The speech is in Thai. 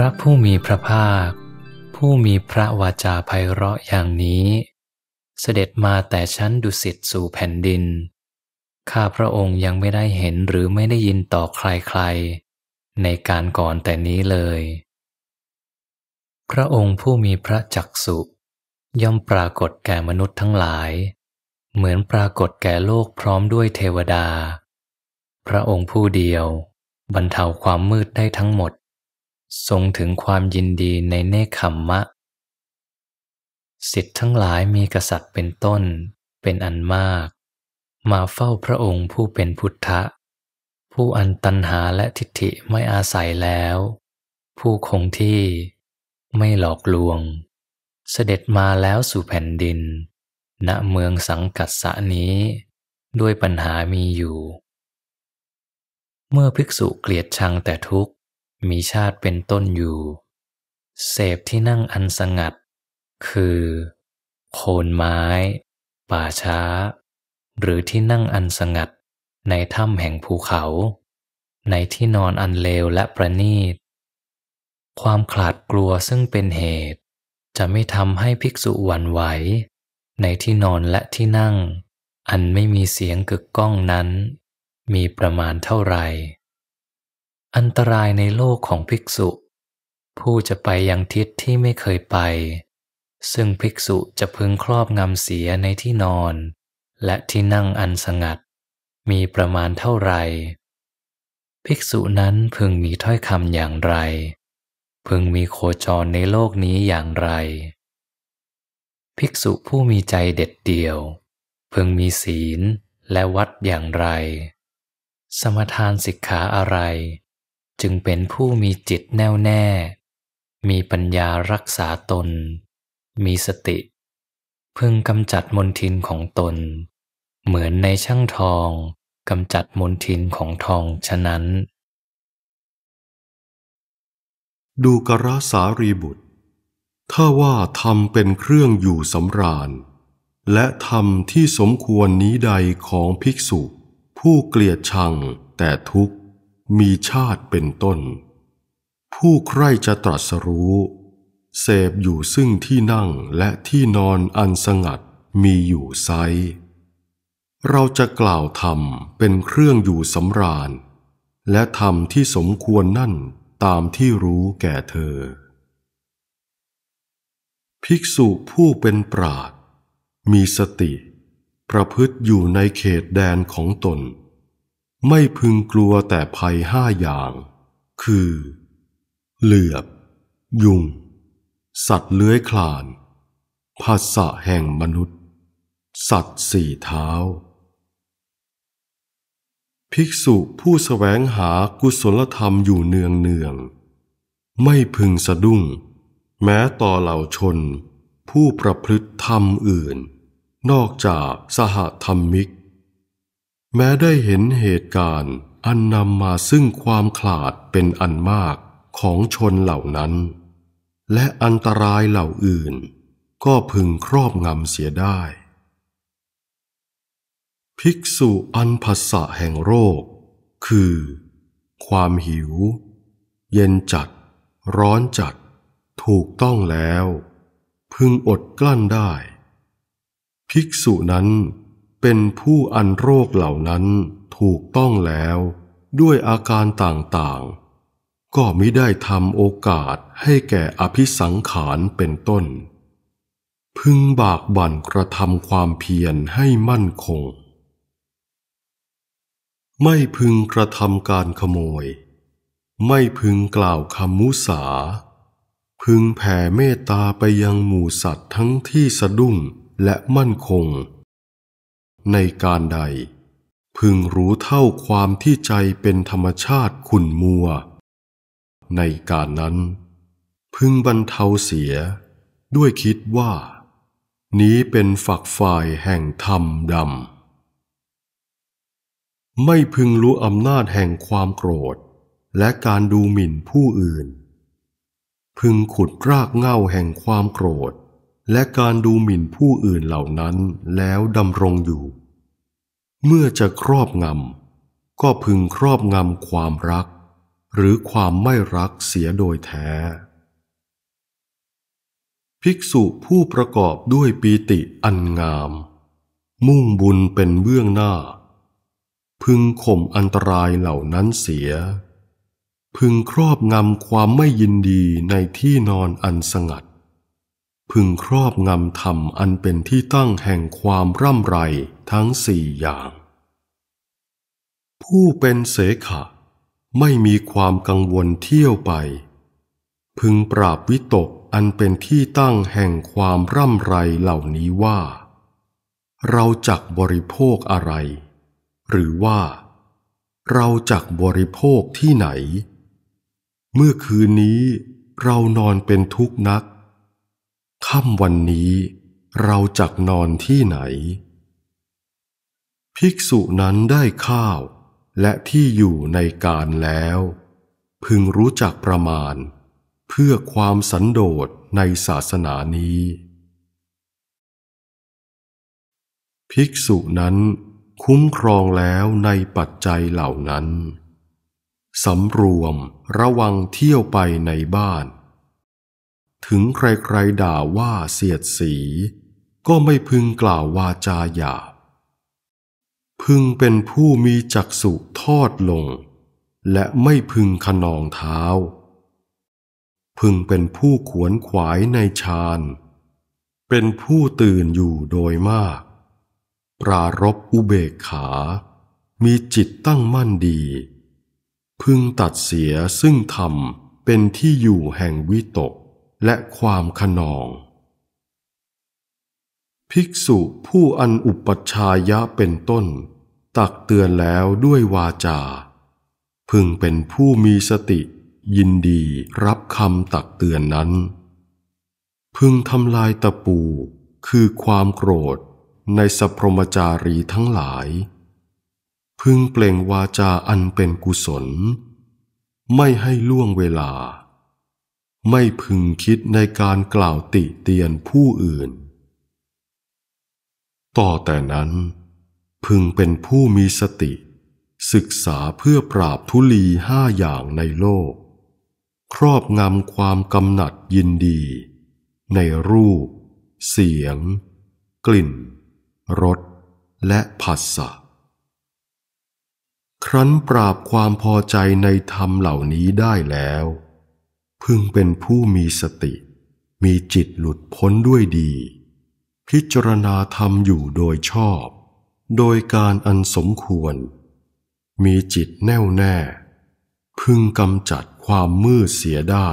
พระผู้มีพระภาค ผู้มีพระวาจาไพเราะอย่างนี้ เสด็จมาแต่ชั้นดุสิตสู่แผ่นดิน ข้าพระองค์ยังไม่ได้เห็นหรือไม่ได้ยินต่อใครๆ ในการก่อนแต่นี้เลย พระองค์ผู้มีพระจักสุย่อมปรากฏแก่มนุษย์ทั้งหลาย เหมือนปรากฏแก่โลกพร้อมด้วยเทวดา พระองค์ผู้เดียวบรรเทาความมืดได้ทั้งหมดทรงถึงความยินดีในเนคขมมะ สิทธิ์ทั้งหลายมีกษัตริย์เป็นต้น เป็นอันมาก มาเฝ้าพระองค์ผู้เป็นพุทธะ ผู้อันตันหาและทิฏฐิไม่อาศัยแล้ว ผู้คงที่ไม่หลอกลวง เสด็จมาแล้วสู่แผ่นดิน ณเมืองสังกัสสะนี้ ด้วยปัญหามีอยู่ เมื่อภิกษุเกลียดชังแต่ทุกขมีชาติเป็นต้นอยู่ เสพที่นั่งอันสงัด คือ โคนไม้ ป่าช้า หรือที่นั่งอันสงัด ในถ้ำแห่งภูเขา ในที่นอนอันเลวและประณีต ความขลาดกลัวซึ่งเป็นเหตุ จะไม่ทำให้ภิกษุหวั่นไหว ในที่นอนและที่นั่ง อันไม่มีเสียงกึกก้องนั้น มีประมาณเท่าไหร่อันตรายในโลกของภิกษุ ผู้จะไปยังทิศที่ไม่เคยไป ซึ่งภิกษุจะพึงครอบงำเสียในที่นอน และที่นั่งอันสงัด มีประมาณเท่าไร ภิกษุนั้นพึงมีถ้อยคำอย่างไร พึงมีโคจรในโลกนี้อย่างไร ภิกษุผู้มีใจเด็ดเดี่ยว พึงมีศีลและวัดอย่างไรสมทานสิกขาอะไรจึงเป็นผู้มีจิตแน่วแน่ มีปัญญารักษาตน มีสติ พึงกำจัดมนทินของตน เหมือนในช่างทองกำจัดมนทินของทองฉะนั้น ดูกระสารีบุตร ถ้าว่าธรรมเป็นเครื่องอยู่สำราญ และธรรมที่สมควรนี้ใดของภิกษุ ผู้เกลียดชังแต่ทุกข์มีชาติเป็นต้น ผู้ใครจะตรัสรู้ เสพอยู่ซึ่งที่นั่งและที่นอนอันสงัดมีอยู่ไซเราจะกล่าวธรรมเป็นเครื่องอยู่สำราญ และธรรมที่สมควรนั่นตามที่รู้แก่เธอ ภิกษุผู้เป็นปราดมีสติ ประพฤติอยู่ในเขตแดนของตนไม่พึงกลัวแต่ภัยห้าอย่าง คือ เหลือบ ยุง สัตว์เลื้อยคลาน ภาษะแห่งมนุษย์ สัตว์สี่เท้า ภิกษุผู้สแสวงหากุศลธรรมอยู่เนืองเนือง ไม่พึงสะดุ้ง แม้ต่อเหล่าชน ผู้ประพฤติธรรมอื่น นอกจากสหธรรมิกแม้ได้เห็นเหตุการณ์อันนำมาซึ่งความขาดเป็นอันมากของชนเหล่านั้น และอันตรายเหล่าอื่นก็พึงครอบงำเสียได้ ภิกษุอันภัสสะแห่งโรคคือ ความหิว เย็นจัด ร้อนจัด ถูกต้องแล้ว พึงอดกลั้นได้ ภิกษุนั้นเป็นผู้อันโรคเหล่านั้นถูกต้องแล้วด้วยอาการต่างๆ ก็มิได้ทำโอกาสให้แก่อภิสังขารเป็นต้น พึงบากบั่นกระทำความเพียรให้มั่นคง ไม่พึงกระทำการขโมย ไม่พึงกล่าวคำมุสา พึงแผ่เมตตาไปยังหมู่สัตว์ทั้งที่สะดุ้งและมั่นคงในการใด พึงรู้เท่าความที่ใจเป็นธรรมชาติขุ่นมัว ในการนั้น พึงบรรเทาเสียด้วยคิดว่านี้เป็นฝักฝ่ายแห่งธรรมดำไม่พึงรู้อำนาจแห่งความโกรธ และการดูหมิ่นผู้อื่น พึงขุดรากเง่าแห่งความโกรธและการดูหมิ่นผู้อื่นเหล่านั้นแล้วดำรงอยู่ เมื่อจะครอบงำก็พึงครอบงำความรัก หรือความไม่รักเสียโดยแท้ ภิกษุผู้ประกอบด้วยปีติอันงาม มุ่งบุญเป็นเบื้องหน้า พึงข่มอันตรายเหล่านั้นเสีย พึงครอบงำความไม่ยินดีในที่นอนอันสงัดพึงครอบงำธรรมอันเป็นที่ตั้งแห่งความร่ำไรทั้งสี่อย่าง ผู้เป็นเสขะไม่มีความกังวลเที่ยวไป พึงปราบวิตกอันเป็นที่ตั้งแห่งความร่ำไรเหล่านี้ว่า เราจักบริโภคอะไร หรือว่า เราจักบริโภคที่ไหน เมื่อคืนนี้เรานอนเป็นทุกข์นักค่ำวันนี้เราจักนอนที่ไหน ภิกษุนั้นได้ข้าวและที่อยู่ในการแล้ว พึงรู้จักประมาณเพื่อความสันโดษในศาสนานี้ ภิกษุนั้นคุ้มครองแล้วในปัจจัยเหล่านั้น สำรวมระวังเที่ยวไปในบ้านถึงใครๆ ด่าว่าเสียดสี ก็ไม่พึงกล่าววาจาหยาบพึงเป็นผู้มีจักษุทอดลง และไม่พึงขนองเท้า พึงเป็นผู้ขวนขวายในฌานเป็นผู้ตื่นอยู่โดยมาก ปรารบอุเบกขา มีจิตตั้งมั่นดี พึงตัดเสียซึ่งธรรมเป็นที่อยู่แห่งวิตกและความขนอง ภิกษุผู้อันอุปชายะเป็นต้น ตักเตือนแล้วด้วยวาจา พึงเป็นผู้มีสติยินดีรับคำตักเตือนนั้น พึงทำลายตะปู คือความโกรธในสพรมจารีทั้งหลาย พึงเปล่งวาจาอันเป็นกุศล ไม่ให้ล่วงเวลาไม่พึงคิดในการกล่าวติเตียนผู้อื่น ต่อแต่นั้น พึงเป็นผู้มีสติ ศึกษาเพื่อปราบทุลีห้าอย่างในโลก ครอบงำความกำหนัดยินดี ในรูป เสียง กลิ่นรสและผัสสะ ครั้นปราบความพอใจในธรรมเหล่านี้ได้แล้วพึงเป็นผู้มีสติ มีจิตหลุดพ้นด้วยดี พิจารณาธรรมอยู่โดยชอบ โดยการอันสมควร มีจิตแน่วแน่ พึงกำจัดความมืดเสียได้